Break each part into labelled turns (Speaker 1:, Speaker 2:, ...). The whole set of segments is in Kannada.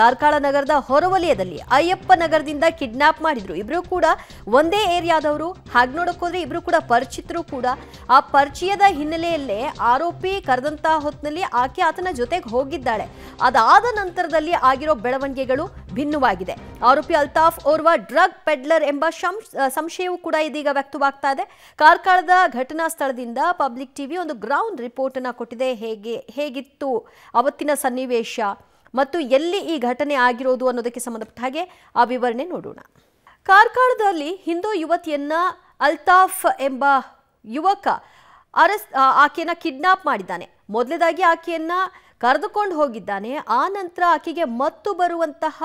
Speaker 1: ಕಾರ್ಕಳ ನಗರದ ಹೊರವಲಯದಲ್ಲಿ ಅಯ್ಯಪ್ಪ ನಗರದಿಂದ ಕಿಡ್ನಾಪ್ ಮಾಡಿದ್ರು ಇಬ್ರು ಕೂಡ ಒಂದೇ ಏರಿಯಾದವರು ಹಾಗೆ ನೋಡೋಕ್ಕೋದ್ರೆ ಇಬ್ರು ಕೂಡ ಪರಿಚಿತರು ಕೂಡ ಆ ಪರಿಚಯದ ಹಿನ್ನೆಲೆಯಲ್ಲೇ ಆರೋಪಿ ಕರೆದಂತಹ ಹೊತ್ತಿನಲ್ಲಿ ಆಕೆ ಆತನ ಜೊತೆಗೆ ಹೋಗಿದ್ದಾಳೆ ಅದಾದ ನಂತರದಲ್ಲಿ ಆಗಿರೋ ಬೆಳವಣಿಗೆಗಳು ಭಿನ್ನವಾಗಿದೆ ಆರೋಪಿ ಅಲ್ತಾಫ್ ಓರ್ವ ಡ್ರಗ್ ಪೆಡ್ಲರ್ ಎಂಬ ಸಂಶಯವೂ ಕೂಡ ಇದೀಗ ವ್ಯಕ್ತವಾಗ್ತಾ ಇದೆ ಕಾರ್ಕಾಳದ ಘಟನಾ ಸ್ಥಳದಿಂದ ಪಬ್ಲಿಕ್ ಟಿವಿ ಒಂದು ಗ್ರೌಂಡ್ ರಿಪೋರ್ಟ್ ಅನ್ನ ಕೊಟ್ಟಿದೆ ಹೇಗೆ ಹೇಗಿತ್ತು ಅವತ್ತಿನ ಸನ್ನಿವೇಶ ಮತ್ತು ಎಲ್ಲಿ ಈ ಘಟನೆ ಆಗಿರೋದು ಅನ್ನೋದಕ್ಕೆ ಸಂಬಂಧಪಟ್ಟ ಹಾಗೆ ಆ ವಿವರಣೆ ನೋಡೋಣ ಕಾರ್ಕಳದಲ್ಲಿ ಹಿಂದೂ ಯುವತಿಯನ್ನ ಅಲ್ತಾಫ್ ಎಂಬ ಯುವಕ ಅರೆಸ್ ಆಕೆಯನ್ನು ಕಿಡ್ನಾಪ್ ಮಾಡಿದ್ದಾನೆ ಮೊದಲೇದಾಗಿ ಆಕೆಯನ್ನು ಕರೆದುಕೊಂಡು ಹೋಗಿದ್ದಾನೆ ಆ ನಂತರ ಆಕೆಗೆ ಮತ್ತು ಬರುವಂತಹ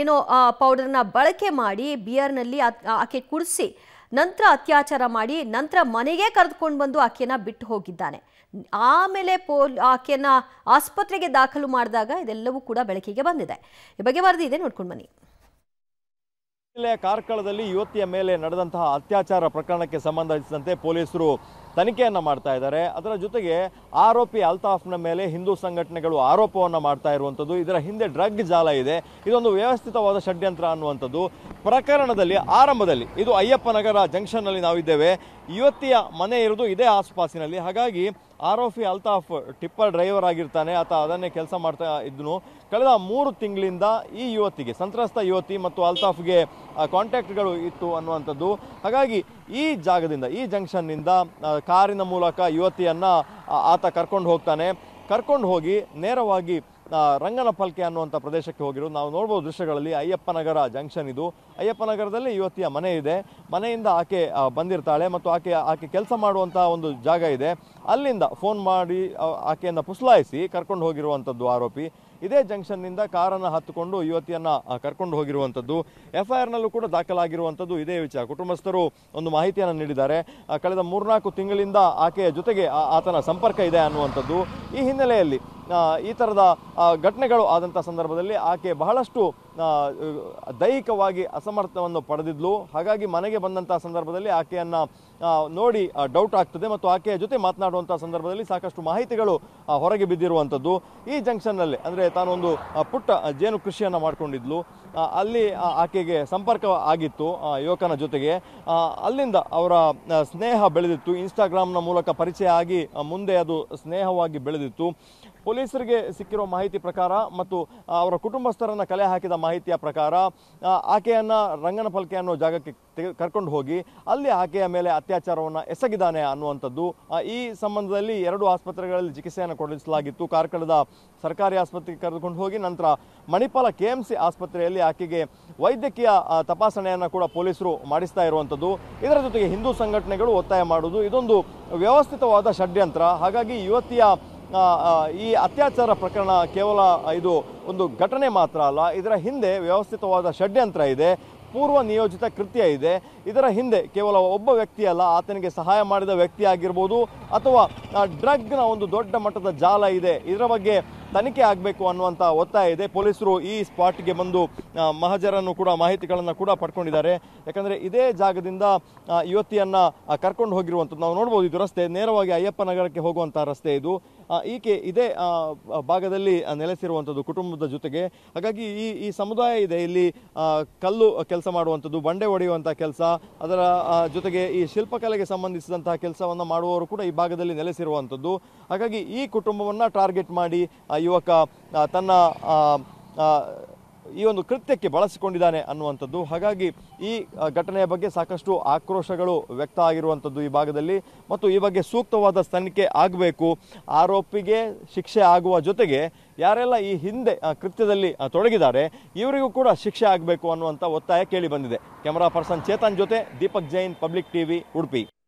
Speaker 1: ಏನೋ ಪೌಡರ್ನ ಬಳಕೆ ಮಾಡಿ ಬಿಯರ್ನಲ್ಲಿ ಆಕೆ ಕುಡಿಸಿ ನಂತರ ಅತ್ಯಾಚಾರ ಮಾಡಿ ನಂತರ ಮನೆಗೆ ಕರೆದುಕೊಂಡು ಬಂದು ಆಕೆಯನ್ನು ಬಿಟ್ಟು ಹೋಗಿದ್ದಾನೆ ಆಮೇಲೆ ಪೋಲ್ ಆಕೆಯನ್ನ ಆಸ್ಪತ್ರೆಗೆ ದಾಖಲು ಮಾಡಿದಾಗ ಇದೆಲ್ಲವೂ ಕೂಡ ಬೆಳಕಿಗೆ ಬಂದಿದೆ ಈ ಬಗ್ಗೆ ವರದಿ ಇದೆ ನೋಡ್ಕೊಂಡು ಬನ್ನಿ
Speaker 2: ಕಾರ್ಕಳದಲ್ಲಿ ಯುವತಿಯ ಮೇಲೆ ನಡೆದಂತಹ ಅತ್ಯಾಚಾರ ಪ್ರಕರಣಕ್ಕೆ ಸಂಬಂಧಿಸಿದಂತೆ ಪೊಲೀಸರು ತನಿಖೆಯನ್ನು ಮಾಡ್ತಾ ಇದ್ದಾರೆ ಅದರ ಜೊತೆಗೆ ಆರೋಪಿ ಅಲ್ತಾಫ್ನ ಮೇಲೆ ಹಿಂದೂ ಸಂಘಟನೆಗಳು ಆರೋಪವನ್ನು ಮಾಡ್ತಾ ಇರುವಂಥದ್ದು ಇದರ ಹಿಂದೆ ಡ್ರಗ್ ಜಾಲ ಇದೆ ಇದೊಂದು ವ್ಯವಸ್ಥಿತವಾದ ಷಡ್ಯಂತ್ರ ಅನ್ನುವಂಥದ್ದು ಪ್ರಕರಣದಲ್ಲಿ ಆರಂಭದಲ್ಲಿ ಇದು ಅಯ್ಯಪ್ಪನಗರ ಜಂಕ್ಷನ್ನಲ್ಲಿ ನಾವಿದ್ದೇವೆ ಯುವತಿಯ ಮನೆ ಇರೋದು ಇದೇ ಆಸುಪಾಸಿನಲ್ಲಿ ಹಾಗಾಗಿ ಆರೋಪಿ ಅಲ್ತಾಫ್ ಟಿಪ್ಪರ್ ಡ್ರೈವರ್ ಆಗಿರ್ತಾನೆ ಅಥವಾ ಅದನ್ನೇ ಕೆಲಸ ಮಾಡ್ತಾ ಇದ್ನು ಕಳೆದ ಮೂರು ತಿಂಗಳಿಂದ ಈ ಯುವತಿಗೆ ಸಂತ್ರಸ್ತ ಯುವತಿ ಮತ್ತು ಅಲ್ತಾಫ್ಗೆ ಕಾಂಟ್ಯಾಕ್ಟ್ಗಳು ಇತ್ತು ಅನ್ನುವಂಥದ್ದು ಹಾಗಾಗಿ ಈ ಜಾಗದಿಂದ ಈ ಜಂಕ್ಷನ್ನಿಂದ ಕಾರಿನ ಮೂಲಕ ಯುವತಿಯನ್ನು ಆತ ಕರ್ಕೊಂಡು ಹೋಗ್ತಾನೆ ಕರ್ಕೊಂಡು ಹೋಗಿ ನೇರವಾಗಿ ರಂಗನ ಪಲ್ಕೆ ಅನ್ನುವಂಥ ಪ್ರದೇಶಕ್ಕೆ ಹೋಗಿರೋದು ನಾವು ನೋಡ್ಬೋದು ದೃಶ್ಯಗಳಲ್ಲಿ ಅಯ್ಯಪ್ಪನಗರ ಜಂಕ್ಷನ್ ಇದು ಅಯ್ಯಪ್ಪನಗರದಲ್ಲಿ ಯುವತಿಯ ಮನೆ ಇದೆ ಮನೆಯಿಂದ ಆಕೆ ಬಂದಿರ್ತಾಳೆ ಮತ್ತು ಆಕೆ ಆಕೆ ಕೆಲಸ ಮಾಡುವಂಥ ಒಂದು ಜಾಗ ಇದೆ ಅಲ್ಲಿಂದ ಫೋನ್ ಮಾಡಿ ಆಕೆಯನ್ನು ಪುಸ್ಲಾಯಿಸಿ ಕರ್ಕೊಂಡು ಹೋಗಿರುವಂಥದ್ದು ಆರೋಪಿ ಇದೇ ಜಂಕ್ಷನ್ನಿಂದ ಕಾರನ್ನು ಹತ್ತುಕೊಂಡು ಯುವತಿಯನ್ನು ಕರ್ಕೊಂಡು ಹೋಗಿರುವಂಥದ್ದು ಎಫ್ ಐ ಆರ್ನಲ್ಲೂ ಕೂಡ ದಾಖಲಾಗಿರುವಂಥದ್ದು ಇದೇ ವಿಚಾರ ಕುಟುಂಬಸ್ಥರು ಒಂದು ಮಾಹಿತಿಯನ್ನು ನೀಡಿದ್ದಾರೆ ಕಳೆದ ಮೂರ್ನಾಲ್ಕು ತಿಂಗಳಿಂದ ಆಕೆಯ ಜೊತೆಗೆ ಆತನ ಸಂಪರ್ಕ ಇದೆ ಅನ್ನುವಂಥದ್ದು ಈ ಹಿನ್ನೆಲೆಯಲ್ಲಿ ಈ ಥರದ ಘಟನೆಗಳು ಆದಂಥ ಸಂದರ್ಭದಲ್ಲಿ ಆಕೆ ಬಹಳಷ್ಟು ದೈಹಿಕವಾಗಿ ಅಸಮರ್ಥವನ್ನು ಪಡೆದಿದ್ಲು ಹಾಗಾಗಿ ಮನೆಗೆ ಬಂದಂತಹ ಸಂದರ್ಭದಲ್ಲಿ ಆಕೆಯನ್ನು ನೋಡಿ ಡೌಟ್ ಆಗ್ತದೆ ಮತ್ತು ಆಕೆಯ ಜೊತೆ ಮಾತನಾಡುವಂತಹ ಸಂದರ್ಭದಲ್ಲಿ ಸಾಕಷ್ಟು ಮಾಹಿತಿಗಳು ಹೊರಗೆ ಬಿದ್ದಿರುವಂಥದ್ದು ಈ ಜಂಕ್ಷನ್ನಲ್ಲಿ ಅಂದರೆ ತಾನೊಂದು ಪುಟ್ಟ ಜೇನು ಕೃಷಿಯನ್ನು ಮಾಡಿಕೊಂಡಿದ್ಲು ಅಲ್ಲಿ ಆಕೆಗೆ ಸಂಪರ್ಕ ಆಗಿತ್ತು ಯುವಕನ ಜೊತೆಗೆ ಅಲ್ಲಿಂದ ಅವರ ಸ್ನೇಹ ಬೆಳೆದಿತ್ತು ಇನ್ಸ್ಟಾಗ್ರಾಮ್ನ ಮೂಲಕ ಪರಿಚಯ ಆಗಿ ಮುಂದೆ ಅದು ಸ್ನೇಹವಾಗಿ ಬೆಳೆದಿತ್ತು ಪೊಲೀಸರಿಗೆ ಸಿಕ್ಕಿರೋ ಮಾಹಿತಿ ಪ್ರಕಾರ ಮತ್ತು ಅವರ ಕುಟುಂಬಸ್ಥರನ್ನು ಕಲೆ ಹಾಕಿದ ಮಾಹಿತಿಯ ಪ್ರಕಾರ ಆಕೆಯನ್ನು ಫಲ್ಕೆ ಅನ್ನೋ ಜಾಗಕ್ಕೆ ಕರ್ಕೊಂಡು ಹೋಗಿ ಅಲ್ಲಿ ಆಕೆಯ ಮೇಲೆ ಅತ್ಯಾಚಾರವನ್ನು ಎಸಗಿದ್ದಾನೆ ಅನ್ನುವಂಥದ್ದು ಈ ಸಂಬಂಧದಲ್ಲಿ ಎರಡು ಆಸ್ಪತ್ರೆಗಳಲ್ಲಿ ಚಿಕಿತ್ಸೆಯನ್ನು ಕೊಡಿಸಲಾಗಿತ್ತು ಕಾರ್ಕಳದ ಸರ್ಕಾರಿ ಆಸ್ಪತ್ರೆಗೆ ಕರೆದುಕೊಂಡು ಹೋಗಿ ನಂತರ ಮಣಿಪಾಲ ಕೆ ಎಂ ಸಿ ಆಸ್ಪತ್ರೆಯಲ್ಲಿ ಆಕೆಗೆ ವೈದ್ಯಕೀಯ ತಪಾಸಣೆಯನ್ನು ಕೂಡ ಪೊಲೀಸರು ಮಾಡಿಸ್ತಾ ಇರುವಂಥದ್ದು ಇದರ ಜೊತೆಗೆ ಹಿಂದೂ ಸಂಘಟನೆಗಳು ಒತ್ತಾಯ ಮಾಡುವುದು ಇದೊಂದು ವ್ಯವಸ್ಥಿತವಾದ ಷಡ್ಯಂತ್ರ ಹಾಗಾಗಿ ಯುವತಿಯ ಈ ಅತ್ಯಾಚಾರ ಪ್ರಕರಣ ಕೇವಲ ಇದು ಒಂದು ಘಟನೆ ಮಾತ್ರ ಅಲ್ಲ ಇದರ ಹಿಂದೆ ವ್ಯವಸ್ಥಿತವಾದ ಷಡ್ಯಂತ್ರ ಇದೆ ಪೂರ್ವ ನಿಯೋಜಿತ ಕೃತ್ಯ ಇದೆ ಇದರ ಹಿಂದೆ ಕೇವಲ ಒಬ್ಬ ವ್ಯಕ್ತಿಯಲ್ಲ ಆತನಿಗೆ ಸಹಾಯ ಮಾಡಿದ ವ್ಯಕ್ತಿ ಆಗಿರ್ಬೋದು ಅಥವಾ ಡ್ರಗ್ನ ಒಂದು ದೊಡ್ಡ ಮಟ್ಟದ ಜಾಲ ಇದೆ ಇದರ ಬಗ್ಗೆ ತನಿಖೆ ಆಗಬೇಕು ಅನ್ನುವಂಥ ಒತ್ತಾಯ ಇದೆ ಪೊಲೀಸರು ಈ ಸ್ಪಾಟ್ಗೆ ಬಂದು ಮಹಜರನ್ನು ಕೂಡ ಮಾಹಿತಿಗಳನ್ನು ಕೂಡ ಪಡ್ಕೊಂಡಿದ್ದಾರೆ ಯಾಕಂದರೆ ಇದೇ ಜಾಗದಿಂದ ಯುವತಿಯನ್ನು ಕರ್ಕೊಂಡು ಹೋಗಿರುವಂಥದ್ದು ನಾವು ನೋಡ್ಬೋದು ಇದು ರಸ್ತೆ ನೇರವಾಗಿ ಅಯ್ಯಪ್ಪ ನಗರಕ್ಕೆ ಹೋಗುವಂಥ ರಸ್ತೆ ಇದು ಈಕೆ ಇದೇ ಭಾಗದಲ್ಲಿ ನೆಲೆಸಿರುವಂಥದ್ದು ಕುಟುಂಬದ ಜೊತೆಗೆ ಹಾಗಾಗಿ ಈ ಈ ಸಮುದಾಯ ಇದೆ ಇಲ್ಲಿ ಕಲ್ಲು ಕೆಲಸ ಮಾಡುವಂಥದ್ದು ಬಂಡೆ ಒಡೆಯುವಂಥ ಕೆಲಸ ಅದರ ಜೊತೆಗೆ ಈ ಶಿಲ್ಪಕಲೆಗೆ ಸಂಬಂಧಿಸಿದಂತಹ ಕೆಲಸವನ್ನು ಮಾಡುವವರು ಕೂಡ ಈ ಭಾಗದಲ್ಲಿ ನೆಲೆಸಿರುವಂಥದ್ದು ಹಾಗಾಗಿ ಈ ಕುಟುಂಬವನ್ನು ಟಾರ್ಗೆಟ್ ಮಾಡಿ ಯುವಕ ತನ್ನ ಈ ಒಂದು ಕೃತ್ಯಕ್ಕೆ ಬಳಸಿಕೊಂಡಿದ್ದಾನೆ ಅನ್ನುವಂಥದ್ದು ಹಾಗಾಗಿ ಈ ಘಟನೆಯ ಬಗ್ಗೆ ಸಾಕಷ್ಟು ಆಕ್ರೋಶಗಳು ವ್ಯಕ್ತ ಆಗಿರುವಂಥದ್ದು ಈ ಭಾಗದಲ್ಲಿ ಮತ್ತು ಈ ಬಗ್ಗೆ ಸೂಕ್ತವಾದ ತನಿಖೆ ಆಗಬೇಕು ಆರೋಪಿಗೆ ಶಿಕ್ಷೆ ಆಗುವ ಜೊತೆಗೆ ಯಾರೆಲ್ಲ ಈ ಹಿಂದೆ ಕೃತ್ಯದಲ್ಲಿ ತೊಡಗಿದ್ದಾರೆ ಇವರಿಗೂ ಕೂಡ ಶಿಕ್ಷೆ ಆಗಬೇಕು ಅನ್ನುವಂಥ ಒತ್ತಾಯ ಕೇಳಿ ಬಂದಿದೆ ಕ್ಯಾಮರಾ ಪರ್ಸನ್ ಚೇತನ್ ಜೊತೆ ದೀಪಕ್ ಜೈನ್ ಪಬ್ಲಿಕ್ ಟಿವಿ ಉಡುಪಿ